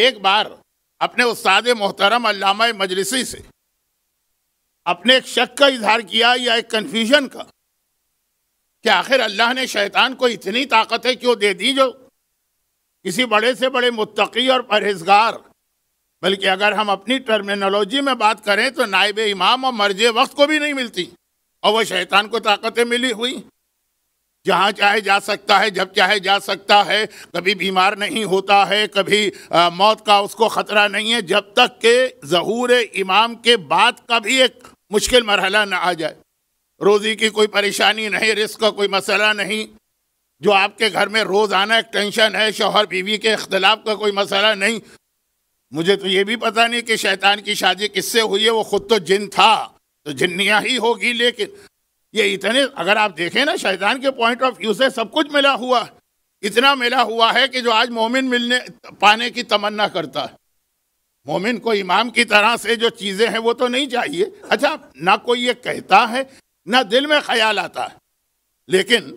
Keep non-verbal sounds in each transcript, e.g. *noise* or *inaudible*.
एक बार अपने उस्ताद मोहतरम अल्लामा मजलिसी से अपने एक शक का इजहार किया या एक कन्फ्यूजन का कि आखिर अल्लाह ने शैतान को इतनी ताकतें क्यों दे दी जो किसी बड़े से बड़े मुत्तकी और परहेजगार बल्कि अगर हम अपनी टर्मिनोलॉजी में बात करें तो नायब इमाम और मर्ज वक्त को भी नहीं मिलती और वह शैतान को ताकतें मिली हुई जहाँ चाहे जा सकता है जब चाहे जा सकता है कभी बीमार नहीं होता है कभी आ, मौत का उसको ख़तरा नहीं है जब तक के जहूर इमाम के बाद का भी एक मुश्किल मरहला ना आ जाए रोज़ी की कोई परेशानी नहीं रिस्क का कोई मसला नहीं जो आपके घर में रोज़ाना एक टेंशन है शोहर बीवी के अख्तिलाफ का कोई मसला नहीं मुझे तो ये भी पता नहीं कि शैतान की शादी किससे हुई है वो ख़ुद तो जिन था तो जिन्निया ही होगी लेकिन ये इतने अगर आप देखें ना शैतान के पॉइंट ऑफ व्यू से सब कुछ मिला हुआ इतना मिला हुआ है कि जो आज मोमिन मिलने पाने की तमन्ना करता है मोमिन को इमाम की तरह से जो चीज़ें हैं वो तो नहीं चाहिए अच्छा ना कोई ये कहता है ना दिल में ख्याल आता है लेकिन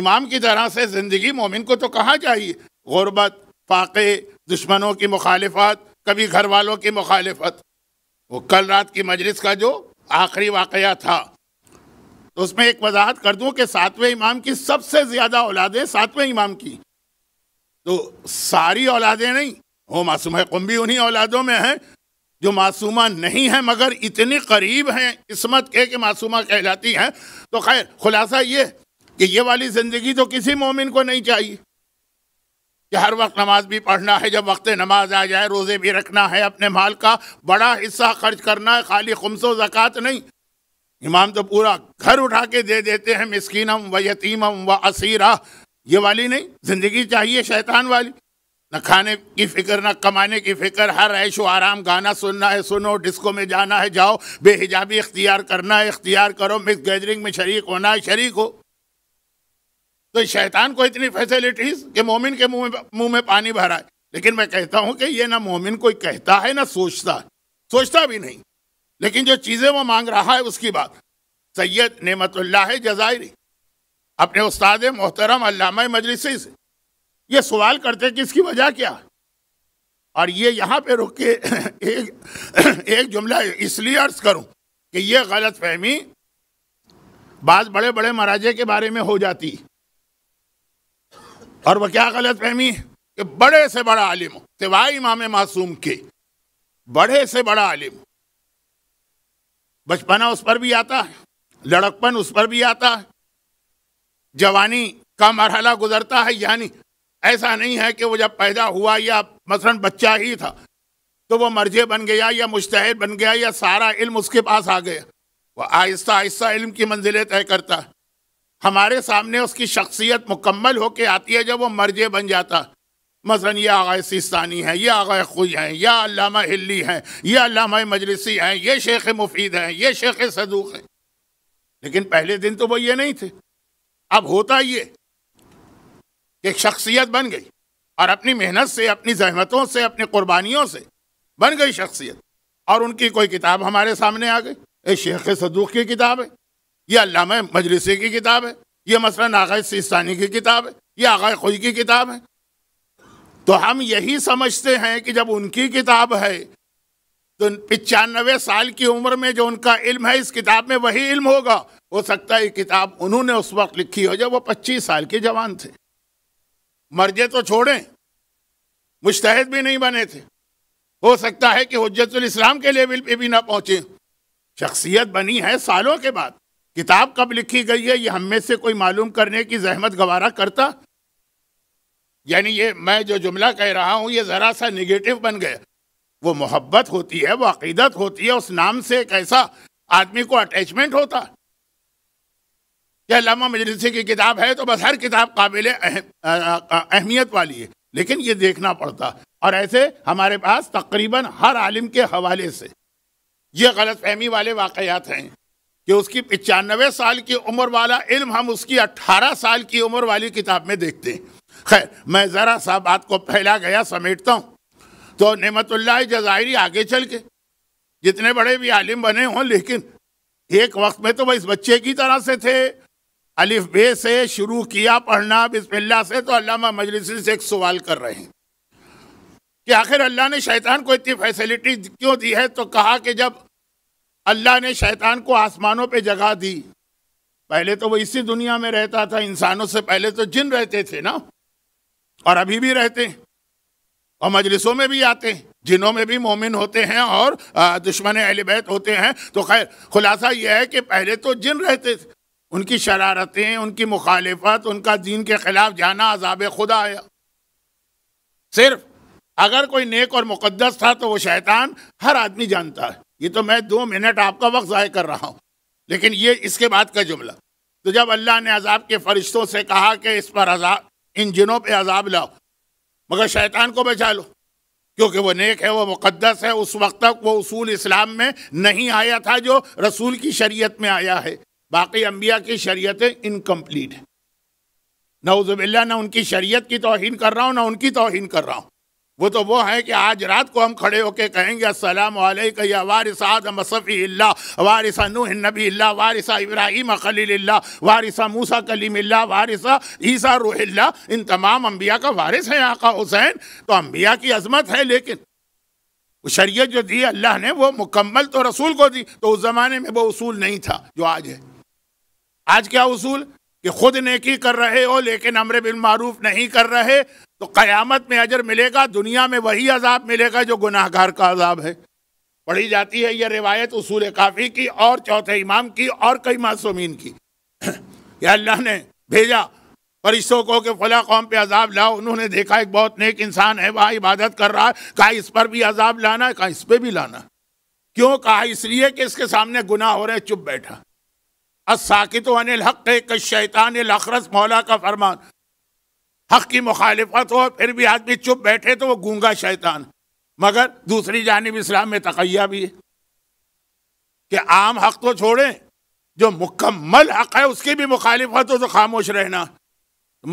इमाम की तरह से ज़िंदगी मोमिन को तो कहाँ चाहिए गुरबत फाक़े दुश्मनों की मुखालफत कभी घर वालों की मुखालफत वो कल रात की मजलिस का जो आखिरी वाक़ था तो उसमें एक वजाहत कर दूं कि सातवें इमाम की सबसे ज़्यादा औलादें सातवें इमाम की तो सारी औलादें नहीं वो मासूम है कुंभी उन्हीं औलादों में हैं जो मासूमा नहीं है मगर इतनी करीब हैं इसमत के कि मासूमा कहलाती हैं तो खैर खुलासा ये कि ये वाली ज़िंदगी तो किसी मोमिन को नहीं चाहिए कि हर वक्त नमाज भी पढ़ना है जब वक्त नमाज आ जाए रोज़े भी रखना है अपने माल का बड़ा हिस्सा खर्च करना है खाली खमसो ज़क़़त नहीं इमाम तो पूरा घर उठा के दे देते हैं मस्किनम व यतीमम व असीरा ये वाली नहीं ज़िंदगी चाहिए शैतान वाली न खाने की फिक्र न कमाने की फिक्र हर ऐश व आराम गाना सुनना है सुनो डिस्को में जाना है जाओ बेहिजाबी इख्तियार करना है इख्तियार करो मिस गैदरिंग में शरीक होना है शरीक हो तो शैतान को इतनी फैसिलिटीज कि मोमिन के मुंह में मुंह में पानी भरा है लेकिन मैं कहता हूं कि ये ना मोमिन कोई कहता है ना सोचता है सोचता भी नहीं लेकिन जो चीज़ें वो मांग रहा है उसकी बात सैयद नेमतुल्ला है जजायरी अपने उस्ताद मोहतरम अल्लामा मजलिसी से ये सवाल करते कि इसकी वजह क्या है और ये यहाँ पे रुक के *clears throat* एक *clears throat* एक जुमला इसलिए अर्ज करूँ कि ये गलत फहमी बाज बड़े बड़े मराजे के बारे में हो जाती है और वह क्या गलत फहमी है कि बड़े से बड़ा आलिम सिवाय इमाम मासूम के बड़े से बड़ा आलिम बचपना उस पर भी आता है लड़कपन उस पर भी आता है जवानी का मरहला गुजरता है यानी ऐसा नहीं है कि वो जब पैदा हुआ या मसलन बच्चा ही था तो वो मर्जे बन गया या मुश्तहद बन गया या सारा इल्म उसके पास आ गया वह आहिस्ता आहिस्ता इल्म की मंजिलें तय करता है हमारे सामने उसकी शख्सियत मुकम्मल होके आती है जब वो मर्जे बन जाता मसलन ये आगा सिस्तानी हैं ये आगा खुज हैं या अलामा हिल्ली हैं ये अलामा मजलिसी हैं ये शेख मुफीद हैं ये शेख सदूक हैं लेकिन पहले दिन तो वो ये नहीं थे अब होता ये एक शख्सियत बन गई और अपनी मेहनत से अपनी जहमतों से अपनी कुर्बानियों से बन गई शख्सियत और उनकी कोई किताब हमारे सामने आ गई ये शेख सदूक की किताब है ये अलामा मजलिसी की किताब है ये मसला आगाय सिस्तानी की किताब है ये आगा खुद की किताब है तो हम यही समझते हैं कि जब उनकी किताब है तो पचानवे साल की उम्र में जो उनका इल्म है इस किताब में वही इल्म होगा हो सकता है ये किताब उन्होंने उस वक्त लिखी हो जब वो पच्चीस साल के जवान थे मर्जे तो छोड़ें मुश्तहद भी नहीं बने थे हो सकता है कि हजतुल इस्लाम के लेवल पे भी ना पहुंचे शख्सियत बनी है सालों के बाद किताब कब लिखी गई है ये हम में से कोई मालूम करने की जहमत गवारा करता यानी ये मैं जो जुमला कह रहा हूँ ये ज़रा सा निगेटिव बन गया वो मोहब्बत होती है वो अकीदत होती है उस नाम से एक ऐसा आदमी को अटैचमेंट होता क्या लामा मजलिसी की किताब है तो बस हर किताब काबिल अहमियत वाली है लेकिन ये देखना पड़ता और ऐसे हमारे पास तकरीबन हर आलिम के हवाले से ये गलत फहमी वाले वाकयात हैं कि उसकी पचानवे साल की उम्र वाला इल्म हम उसकी अट्ठारह साल की उम्र वाली किताब में देखते हैं खैर मैं ज़रा सा बात को फैला गया समेटता हूँ तो नमतुल्ला जजायरी आगे चल के जितने बड़े भी आलिम बने हों लेकिन एक वक्त में तो वह इस बच्चे की तरह से थे अलिफ बे से शुरू किया पढ़ना बिस्मिल्ला से तो अल्लामा मजलिस से एक सवाल कर रहे हैं कि आखिर अल्लाह ने शैतान को इतनी फैसिलिटी क्यों दी है तो कहा कि जब अल्लाह ने शैतान को आसमानों पे जगह दी पहले तो वो इसी दुनिया में रहता था इंसानों से पहले तो जिन रहते थे ना और अभी भी रहते और मजलिसों में भी आते जिनों में भी मोमिन होते हैं और दुश्मन अहलबैत होते हैं तो खैर खुलासा यह है कि पहले तो जिन रहते थे उनकी शरारतें उनकी मुखालफत उनका दीन के खिलाफ जाना अजाब खुदा आया सिर्फ अगर कोई नेक और मुकदस था तो वो शैतान हर आदमी जानता है ये तो मैं दो मिनट आपका वक्त ज़ाय कर रहा हूँ लेकिन ये इसके बाद का जुमला तो जब अल्लाह ने अजाब के फरिश्तों से कहा कि इस पर अजाब इन जिनों पे अजाब लाओ मगर शैतान को बचा लो क्योंकि वो नेक है वो मुक़दस है उस वक्त तक वो उसूल इस्लाम में नहीं आया था जो रसूल की शरीयत में आया है बाकी अम्बिया की शरीयतें इनकम्प्लीट हैं नवजुबिल्ला ना उनकी शरीयत की तोहन कर रहा हूँ ना उनकी तोहन कर रहा हूँ वो तो वो है कि आज रात को हम खड़े होके कहेंगे असलम या वारिसा मसफ़ी वारिसा नूह नबी वारिसा इब्राहिम खलील्ला वारिसा मूसा कलीमिल्ला वारिसा ईसा रूहिल्ला इन तमाम अम्बिया का वारिस है आका हुसैन तो अम्बिया की अजमत है लेकिन शरीय जो दी अल्लाह ने वो मुकम्मल तो रसूल को दी तो उस ज़माने में वो उसूल नहीं था जो आज है आज क्या उसूल कि खुद नेकी कर रहे हो लेकिन अमर बिलमूफ मारूफ नहीं कर रहे तो क़यामत में अजर मिलेगा दुनिया में वही अजाब मिलेगा जो गुनाहगार का अजाब है पढ़ी जाती है यह रिवायत उसूल काफ़ी की और चौथे इमाम की और कई मासूमिन की *clears throat* या अल्लाह ने भेजा फरिश्तों को कि फला कौम पे अजाब लाओ उन्होंने देखा एक बहुत नेक इंसान है वहाँ इबादत कर रहा है कहा इस पर भी अजाब लाना है कहा इस पर भी लाना क्यों कहा इसलिए कि इसके सामने गुनाह हो रहे चुप बैठा असाकित अनिल हक शैतान लखरस मौला का फरमान हक की मुखालफत हो फिर भी आदमी चुप बैठे तो वो गूंगा शैतान मगर दूसरी जानब इस्लाम में तकैया भी है कि आम हक तो छोड़ें जो मुकम्मल हक है उसकी भी मुखालफत हो तो खामोश रहना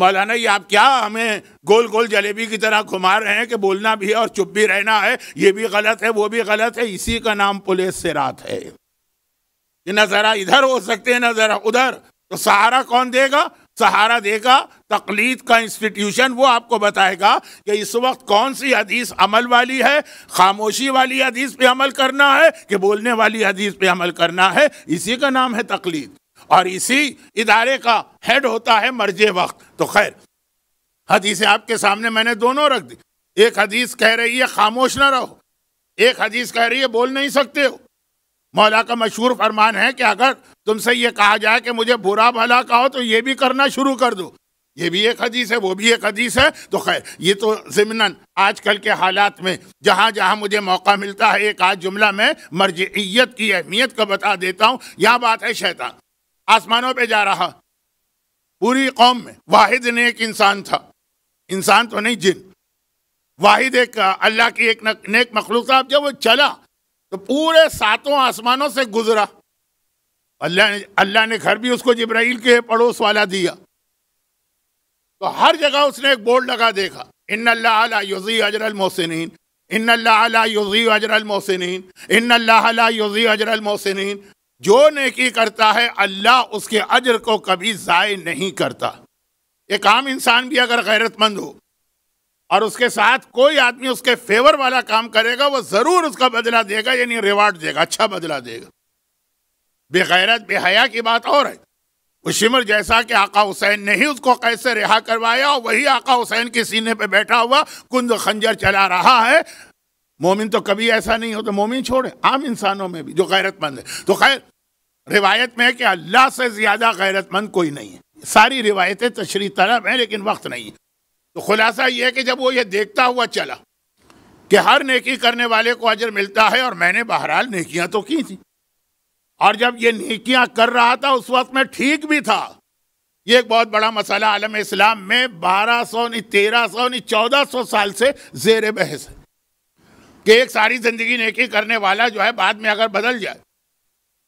मौलाना ये आप क्या हमें गोल गोल जलेबी की तरह घुमा रहे हैं कि बोलना भी है और चुप भी रहना है ये भी गलत है वो भी गलत है इसी का नाम पुलिस से रात है न जरा इधर हो सकते हैं न जरा उधर तो सहारा कौन देगा सहारा देगा तकलीद का इंस्टीट्यूशन वो आपको बताएगा कि इस वक्त कौन सी हदीस अमल वाली है खामोशी वाली हदीस पे अमल करना है कि बोलने वाली हदीस पे अमल करना है इसी का नाम है तकलीद और इसी इदारे का हेड होता है मर्जे वक्त तो खैर हदीसें आपके सामने मैंने दोनों रख दी एक हदीस कह रही है खामोश ना रहो एक हदीस कह रही है बोल नहीं सकते हो मौला का मशहूर फरमान है कि अगर तुमसे ये कहा जाए कि मुझे बुरा भला कहो तो ये भी करना शुरू कर दो ये भी एक हदीस है वो भी एक हदीस है तो खैर ये तो आज आजकल के हालात में जहाँ जहाँ मुझे मौका मिलता है एक आज जुमला में मर्जियत की अहमियत का बता देता हूँ यह बात है शैतान आसमानों पर जा रहा पूरी कौम में वाहिद ने एक इंसान था इंसान तो नहीं जिन वाहिद एक अल्लाह की एक नेक मखलूक था जब वो चला तो पूरे सातों आसमानों से गुजरा अल्लाह ने अल्लाह ने घर भी उसको जिब्राइल के पड़ोस वाला दिया तो हर जगह उसने एक बोर्ड लगा देखा इन अल्लाह अजरल मोहसिन इन अल्लाजी अजरल मोहसिन इन अल्लाजी अजरल मोहसिन जो नेकी करता है अल्लाह उसके अजर को कभी ज़ाय नहीं करता एक आम इंसान भी अगर गैरतमंद हो और उसके साथ कोई आदमी उसके फेवर वाला काम करेगा वो जरूर उसका बदला देगा यानी रिवार्ड देगा अच्छा बदला देगा बेगैरत बेहया की बात और है उशिमर जैसा कि आका हुसैन ने ही उसको कैसे रिहा करवाया और वही आका हुसैन के सीने पे बैठा हुआ कुंद खंजर चला रहा है मोमिन तो कभी ऐसा नहीं हो तो मोमिन छोड़े आम इंसानों में भी जो गैरतमंद है तो खैर रिवायत में है कि अल्लाह से ज़्यादा गैरतमंद कोई नहीं है सारी रिवायतें तशरी तलब हैं लेकिन वक्त नहीं है तो खुलासा यह है कि जब वो ये देखता हुआ चला कि हर नेकी करने वाले को अजर मिलता है और मैंने बहरहाल नेकियां तो की थी और जब ये नेकियां कर रहा था उस वक्त में ठीक भी था ये एक बहुत बड़ा मसाला आलम इस्लाम में बारह सौ नहीं तेरह सौ नहीं चौदह सौ साल से जेर बहस है कि एक सारी ज़िंदगी नेकी करने वाला जो है बाद में अगर बदल जाए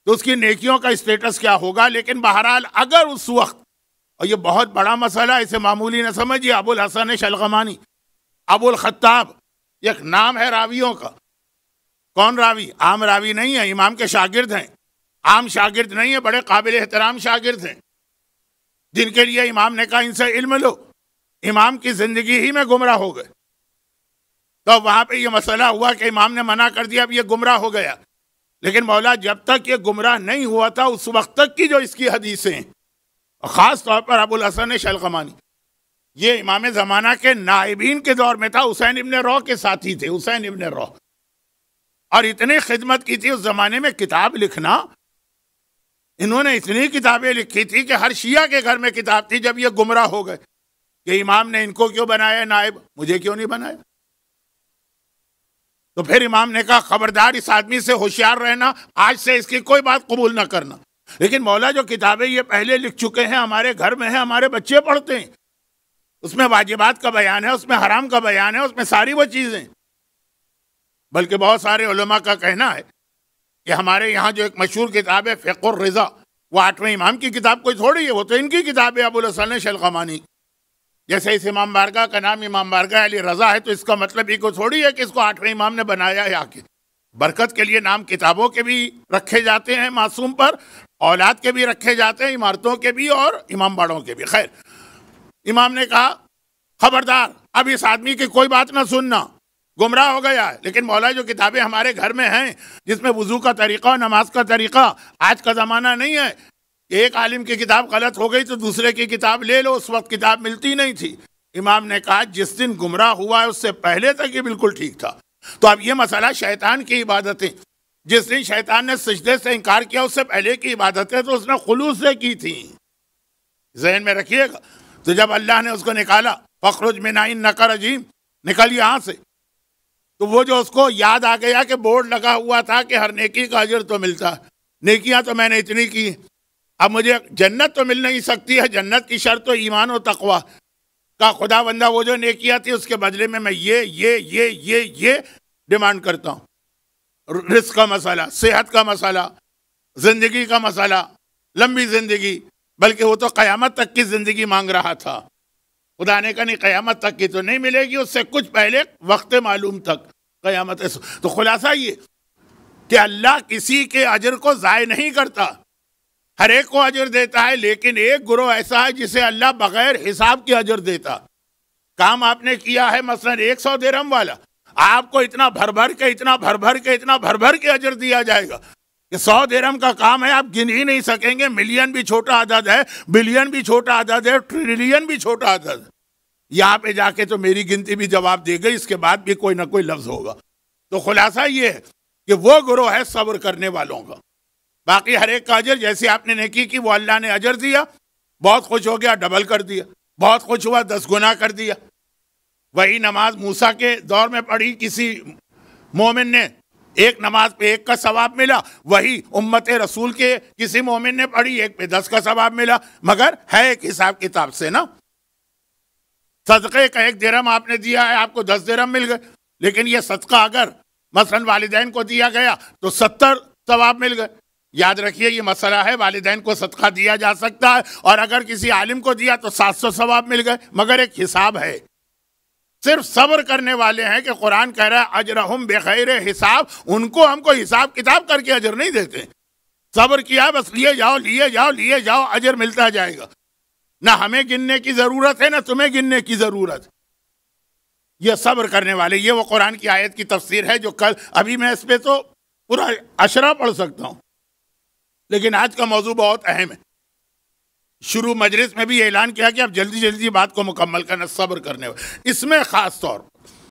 तो उसकी नेकियों का स्टेटस क्या होगा लेकिन बहरहाल अगर उस वक्त और ये बहुत बड़ा मसला है इसे मामूली न समझिए Abul Hasan Shalgamani Abul Khattab एक नाम है रावियों का कौन रावी आम रावी नहीं है इमाम के शागिर्द हैं आम शागिर्द नहीं है बड़े काबिल एहतराम शागिर्द हैं जिनके लिए इमाम ने कहा इनसे इल्म लो इमाम की ज़िंदगी ही में गुमराह हो गए तो वहाँ पे ये मसला हुआ कि इमाम ने मना कर दिया अब ये गुमराह हो गया लेकिन मौला जब तक ये गुमराह नहीं हुआ था उस वक्त तक की जो इसकी हदीसें हैं ख़ास तौर पर अबुल हसन शलगमानी ये इमाम ज़माना के नाइबीन के दौर में था हुसैन इबन रॉ के साथी थे हुसैन इबन रॉ और इतनी खिदमत की थी उस ज़माने में किताब लिखना इन्होंने इतनी किताबें लिखी थी कि हर शिया के घर में किताब थी जब ये गुमराह हो गए कि इमाम ने इनको क्यों बनाया नायब मुझे क्यों नहीं बनाया तो फिर इमाम ने कहा खबरदार इस आदमी से होशियार रहना आज से इसकी कोई बात कबूल ना करना लेकिन मौला जो किताबें ये पहले लिख चुके हैं हमारे घर में है हमारे बच्चे पढ़ते हैं उसमें वाजिबात का बयान है उसमें हराम का बयान है उसमें सारी वो चीज़ें बल्कि बहुत सारे उलमा का कहना है कि हमारे यहाँ जो एक मशहूर किताब है फ़िक्र रज़ा वो आठवें इमाम की किताब कोई थोड़ी है वो तो इनकी किताब है अबुल हसन शलखमानी जैसे इस इमाम बारगा का नाम इमाम बारगा अली रज़ा है तो इसका मतलब ये को थोड़ी है कि इसको आठवें इमाम ने बनाया है आके बरकत के लिए नाम किताबों के भी रखे जाते हैं मासूम पर औलाद के भी रखे जाते हैं इमारतों के भी और इमाम बाड़ों के भी खैर इमाम ने कहा खबरदार अब इस आदमी की कोई बात ना सुनना गुमराह हो गया है लेकिन मौला जो किताबें हमारे घर में हैं जिसमें वजू का तरीका और नमाज का तरीका आज का ज़माना नहीं है एक आलिम की किताब गलत हो गई तो दूसरे की किताब ले लो उस वक्त किताब मिलती नहीं थी इमाम ने कहा जिस दिन गुमराह हुआ है उससे पहले तक ये बिल्कुल ठीक था तो अब ये मसला शैतान की इबादत है जिस दिन शैतान ने सजदे से इनकार किया उससे पहले की इबादत है तो उसने खुलूस से की थी जहन में रखिएगा तो जब अल्लाह ने उसको निकाला फखरुज मिनाइन नकर अजीम निकल यहाँ से तो वो जो उसको याद आ गया कि बोर्ड लगा हुआ था कि हर नेकी का अजर तो मिलता नेकियां तो मैंने इतनी की अब मुझे जन्नत तो मिल नहीं सकती है जन्नत की शर्त तो ईमान और तकवा कहा खुदा बंदा वो जो नेकिया थी उसके बदले में मैं ये ये ये ये ये डिमांड करता हूँ रिस्क का मसाला सेहत का मसाला ज़िंदगी का मसाला लंबी ज़िंदगी बल्कि वो तो क़यामत तक की ज़िंदगी मांग रहा था खुदा ने कहा नहीं क़यामत तक की तो नहीं मिलेगी उससे कुछ पहले वक्त मालूम तक क़यामत तो खुलासा ये कि अल्लाह किसी के अजर को ज़ाय नहीं करता हर एक को अजर देता है लेकिन एक ग्रोह ऐसा है जिसे अल्लाह बगैर हिसाब के अजर देता काम आपने किया है मसलन एक सौ देरम वाला आपको इतना भर भर के इतना भर भर के इतना भर भर के अजर दिया जाएगा कि सौ देरम का काम है आप गिन ही नहीं सकेंगे मिलियन भी छोटा आदद है बिलियन भी छोटा आदद है ट्रिलियन भी छोटा आदद है यहाँ पे जाके तो मेरी गिनती भी जवाब दे गई इसके बाद भी कोई ना कोई लफ्ज होगा तो खुलासा ये है कि वो ग्रोह है सब्र करने वालों का बाकी हर एक का अजर जैसे आपने नेकी की वो अल्लाह ने अजर दिया बहुत खुश हो गया डबल कर दिया बहुत खुश हुआ दस गुना कर दिया वही नमाज मूसा के दौर में पढ़ी किसी मोमिन ने एक नमाज पे एक का सवाब मिला वही उम्मत रसूल के किसी मोमिन ने पढ़ी एक पे दस का सवाब मिला मगर है एक हिसाब किताब से ना सदक़े का एक दरम आपने दिया है आपको दस दरम मिल गए लेकिन ये सदका अगर मसलन वालदेन को दिया गया तो सत्तर सवाब मिल गए याद रखिए ये मसला है वालदेन को सदका दिया जा सकता है और अगर किसी आलिम को दिया तो सात सौ सवाब मिल गए मगर एक हिसाब है सिर्फ सब्र करने वाले हैं कि कुरान कह रहा है अजर हम बेखैर हिसाब उनको हमको हिसाब किताब करके अजर नहीं देते सब्र किया बस लिए जाओ लिए जाओ लिए जाओ अजर मिलता जाएगा ना हमें गिनने की ज़रूरत है ना तुम्हें गिनने की ज़रूरत यह सब्र करने वाले ये वो कुरान की आयत की तफसीर है जो कल अभी मैं इस पर तो पूरा अशरा पढ़ सकता हूँ लेकिन आज का मौजू बहुत अहम है शुरू मजलिस में भी ऐलान किया कि आप जल्दी जल्दी बात को मुकम्मल करना सब्र करने इसमें ख़ास तौर